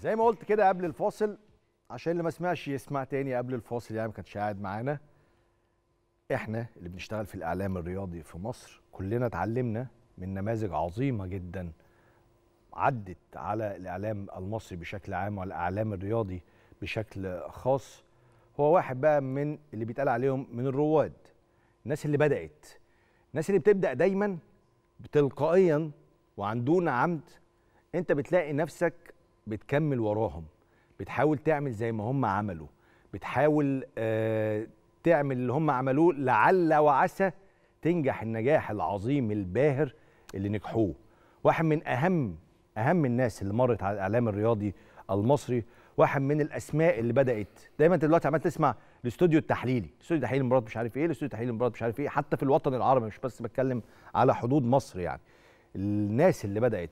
زي ما قلت كده قبل الفاصل عشان اللي ما سمعش يسمع تاني قبل الفاصل يعني ما كانش قاعد معانا احنا اللي بنشتغل في الاعلام الرياضي في مصر كلنا اتعلمنا من نماذج عظيمه جدا عدت على الاعلام المصري بشكل عام والاعلام الرياضي بشكل خاص هو واحد بقى من اللي بيتقال عليهم من الرواد الناس اللي بدات الناس اللي بتبدا دايما تلقائيا وعن دون عمد انت بتلاقي نفسك بتكمل وراهم بتحاول تعمل زي ما هم عملوا بتحاول آه، تعمل اللي هم عملوه لعل وعسى تنجح النجاح العظيم الباهر اللي نجحوه واحد من اهم اهم الناس اللي مرت على الاعلام الرياضي المصري واحد من الاسماء اللي بدات دايما دلوقتي عمال تسمع الاستوديو التحليلي الاستوديو التحليلي المباراه مش عارف ايه الاستوديو التحليلي المباراه مش عارف ايه حتى في الوطن العربي مش بس بتكلم على حدود مصر يعني الناس اللي بدات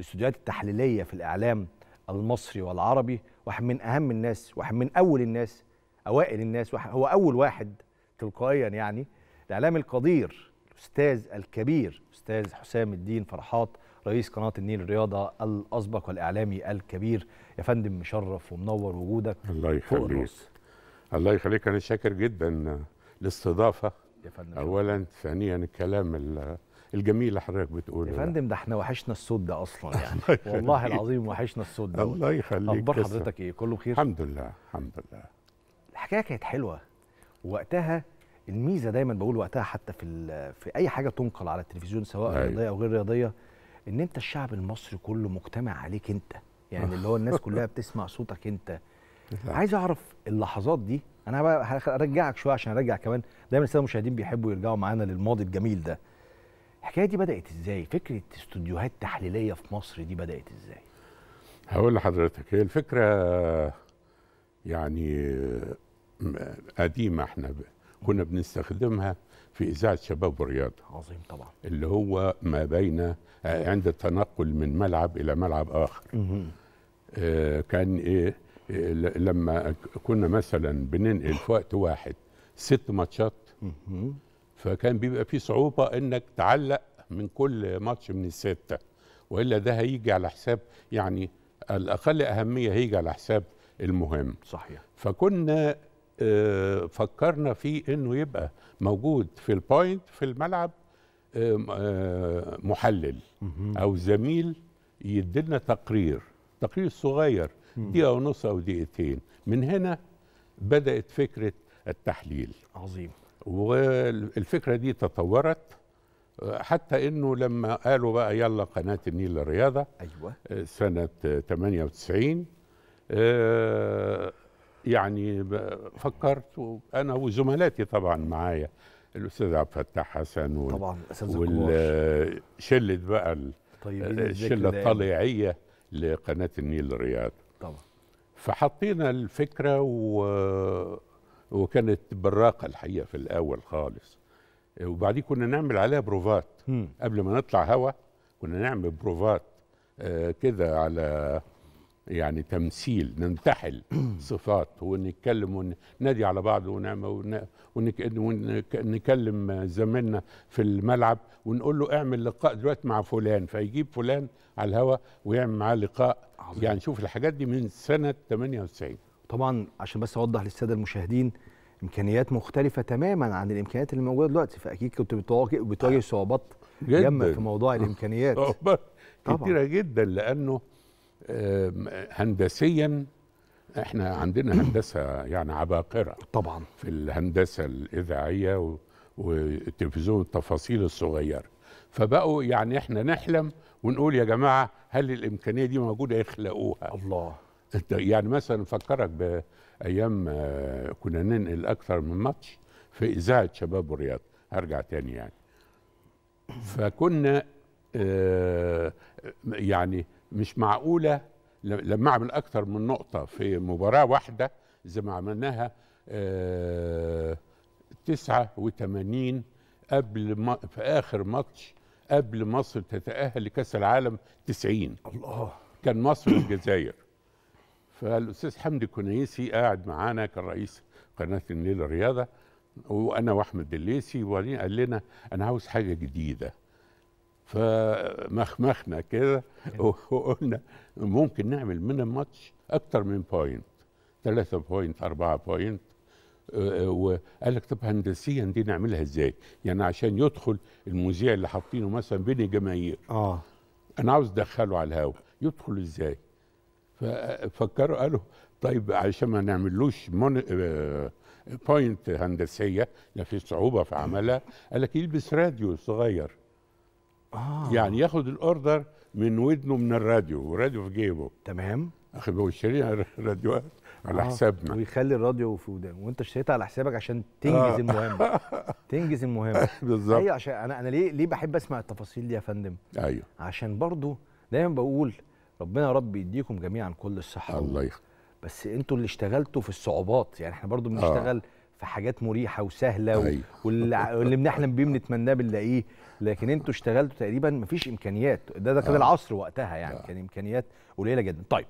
الاستوديوهات التحليليه في الاعلام المصري والعربي واحد من اهم الناس واحد من اول الناس اوائل الناس هو اول واحد تلقائيا يعني الاعلامي القدير الاستاذ الكبير استاذ حسام الدين فرحات رئيس قناه النيل الرياضه الاسبق والاعلامي الكبير يا فندم مشرف ومنور وجودك الله يخليك الله يخليك انا شاكر جدا الاستضافه يا فندم اولا ثانيا الكلام الجميل اللي حضرتك بتقوله يا فندم ده احنا وحشنا الصوت ده اصلا يعني والله العظيم وحشنا الصوت ده الله يخليك اخبار حضرتك ايه كله بخير الحمد لله الحمد لله الحكايه كانت حلوه وقتها الميزه دايما بقول وقتها حتى في في اي حاجه تنقل على التلفزيون سواء أيوة. رياضيه او غير رياضيه ان انت الشعب المصري كله مجتمع عليك انت يعني اللي هو الناس كلها بتسمع صوتك انت عايز اعرف اللحظات دي انا بقى هرجعك شويه عشان ارجع كمان دايما الساده المشاهدين بيحبوا يرجعوا معانا للماضي الجميل ده الحكايه دي بدات ازاي فكره استوديوهات تحليليه في مصر دي بدات ازاي هقول لحضرتك هي الفكره يعني قديمه احنا كنا بنستخدمها في اذاعه شباب ورياضه عظيم طبعا اللي هو ما بين عند التنقل من ملعب الى ملعب اخر آه كان ايه لما كنا مثلا بننقل في وقت واحد ست ماتشات فكان بيبقى فيه صعوبه انك تعلق من كل ماتش من السته والا ده هيجي على حساب يعني الاقل اهميه هيجي على حساب المهم صحيح فكنا آه، فكرنا في انه يبقى موجود في البوينت في الملعب آه، آه، محلل او زميل يدلنا تقرير تقرير صغير دقيقه ونص او دقيقتين من هنا بدات فكره التحليل عظيم والفكره دي تطورت حتى انه لما قالوا بقى يلا قناه النيل للرياضه ايوه سنه 98 آه، يعني فكرت انا وزملاتي طبعا معايا الاستاذ عبد الفتاح حسن وال طبعا والشله بقى الشله آه، يعني؟ الطليعيه لقناه النيل للرياضه طبعا فحطينا الفكره و وكانت براقه الحقيقه في الاول خالص وبعدين كنا نعمل عليها بروفات قبل ما نطلع هوا كنا نعمل بروفات آه كده على يعني تمثيل ننتحل صفات ونتكلم ونادي على بعض ونعمل ونكلم زميلنا في الملعب ونقول له اعمل لقاء دلوقتي مع فلان فيجيب فلان على الهوا ويعمل معاه لقاء عظيم. يعني شوف الحاجات دي من سنه 98 طبعا عشان بس اوضح للساده المشاهدين امكانيات مختلفه تماما عن الامكانيات اللي موجوده دلوقتي فاكيد كنت بتواجه بتواجه آه. صعوبات جامه في موضوع آه. الامكانيات آه، كتيره جدا لانه هندسيا احنا عندنا هندسه يعني عباقره طبعا في الهندسه الاذاعيه والتلفزيون التفاصيل الصغيره فبقوا يعني احنا نحلم ونقول يا جماعه هل الامكانيه دي موجوده يخلقوها الله يعني مثلا فكرك بايام آه، كنا ننقل اكثر من ماتش في اذاعه شباب والرياضه هرجع تاني يعني فكنا آه، يعني مش معقوله لما اعمل اكثر من نقطه في مباراه واحده زي ما عملناها 89 آه، قبل ما في اخر ماتش قبل مصر تتاهل لكاس العالم 90 الله كان مصر والجزائر فالاستاذ حمدي كنيسي قاعد معانا كان رئيس قناه النيل الرياضه وانا واحمد بليسي وبعدين قال لنا انا عاوز حاجه جديده فمخمخنا كده وقلنا ممكن نعمل من الماتش اكتر من بوينت ثلاثة بوينت أربعة بوينت آه، آه، وقال لك طب هندسيا دي نعملها ازاي؟ يعني عشان يدخل المذيع اللي حاطينه مثلا بين الجماهير اه انا عاوز ادخله على الهواء يدخل ازاي؟ ففكروا قالوا طيب عشان ما نعملوش مون... بوينت آه، هندسيه لا في صعوبه في عملها قال لك يلبس راديو صغير آه. يعني ياخد الاوردر من ودنه من الراديو والراديو في جيبه تمام اخي هو شاريها راديوهات على آه. حسابنا ويخلي الراديو في ودانه وانت اشتريتها على حسابك عشان تنجز آه. المهمه تنجز المهمه بالظبط ايوه عشان انا انا ليه ليه بحب اسمع التفاصيل دي يا فندم ايوه عشان برضو دايما بقول ربنا يا رب يديكم جميعا كل الصحه الله يخليك بس انتوا اللي اشتغلتوا في الصعوبات يعني احنا برضو بنشتغل آه. في حاجات مريحه وسهله و... أيوه. واللي, واللي بنحلم بيه بنتمناه بنلاقيه لكن انتوا اشتغلتوا تقريبا مفيش امكانيات ده ده كان آه. العصر وقتها يعني آه. كان امكانيات قليله جدا طيب